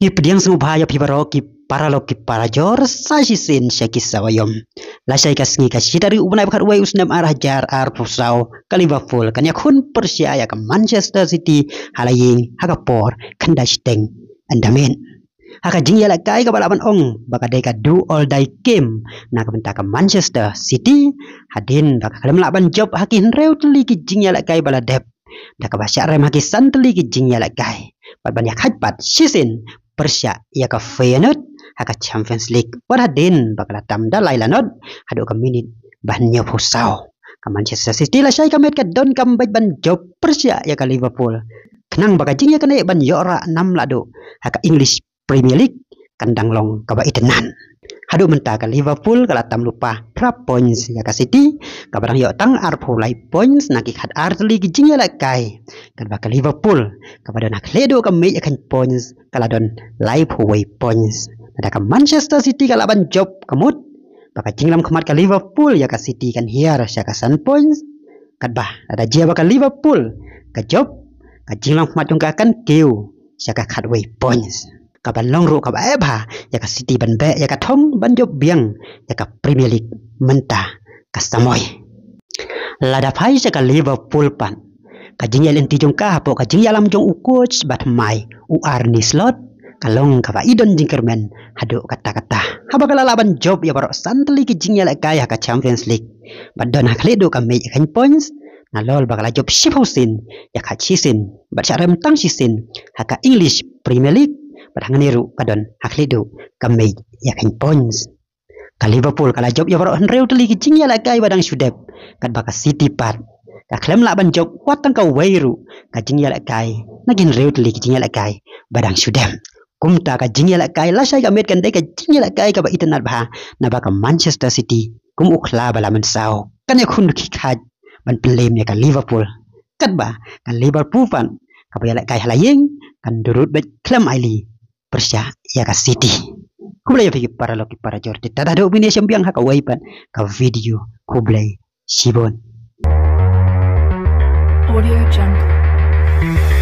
ipdiang subhaya pibaro ki paralok ki parajor sasi sin syaki sawayom la syai kas ngi kas citari ubnai bakar wai usnam arah jar ar pusau kali baful kan ya kun persiaya ke manchester city halaying haka por kanda steng andamen haga jing yala kai ka balaban ong baka deka do all day game na ka ke manchester city hadin baka kalem laban job hakin reu tli ki jing yala kai bala dep da ka basya rem hakin santli ki pat ya banyak hajpat sisin Persia ia ke Feyenoord aka Champions League pada din bakala tamda lailanod hadu ka minit banyo pusau ka Manchester City la syai ka met ka don ka mbaj ban job Persia ia ka Liverpool kenang baka jing ia ka naik ban yora nam la do aka English Premier League kandang long ka ba itenan Hadu mentah ke Liverpool kalau tak lupa pra points ya ke City. Kabarang yuk tang arp hulai points nakik hat arti lagi jing ya lakai. Kan bakal Liverpool kepada nak ledo ke meik akan points kalau don live hulai points. Ada ke Manchester City kalau ban job kemut. Bakal jing lam kemat ke Liverpool ya ke City kan hiar siya points. Kan bah ada jia bakal Liverpool ke job. Kajing lam kemat yung ke akan kew siya ke points. กับบันลองรูกับแอบาอยากกับซิตี้บันแบอยากกับทอมบันยบเบียงอยากกับพรีเมียร์ลีกมันตากับสมอยลาดาไฟจะกับลิเวอร์พูลปันกับจิงยาเลนติจงก้าปกับจิงยาลำจงอุกโคชบัตไมอูอาร์นิสลอตกับลองกับอีดอนจิงเกอร์แมนฮัดูกับตากตาฮับกับลาลาบันจบอย่าบอกสันตลิกจิงยาเลกายกับแชมเปี้ยนส์ลีกบัตดอนฮักเลดูกับเมย์กับพอยน์ส Nalol bakal job shipausin, ya kacisin, bercara mentang sisin, haka English Premier League, padang niru kadon akhlidu kamai yakin points ka liverpool kala job yoro ya hanreu tuli ki cing yala badang sudep kad baka city pat ka klem la ban job watang ka weiru ka cing yala kai nagin reu tuli ki cing yala badang sudep kumta ka cing yala kai la sai ka met kan de ka cing yala kai ka ba itanat lah, ba na baka manchester city kum ukhla bala man sao kan ye ya khun ki khaj ban pelem ya ka liverpool kad ba ka liverpool pan ka ba yala kai halayeng kan durut ba klem ai Persia ya ka city kublay fi para loki para jordi tada do bini yang biang ka waiban ka video kublay sibon audio jungle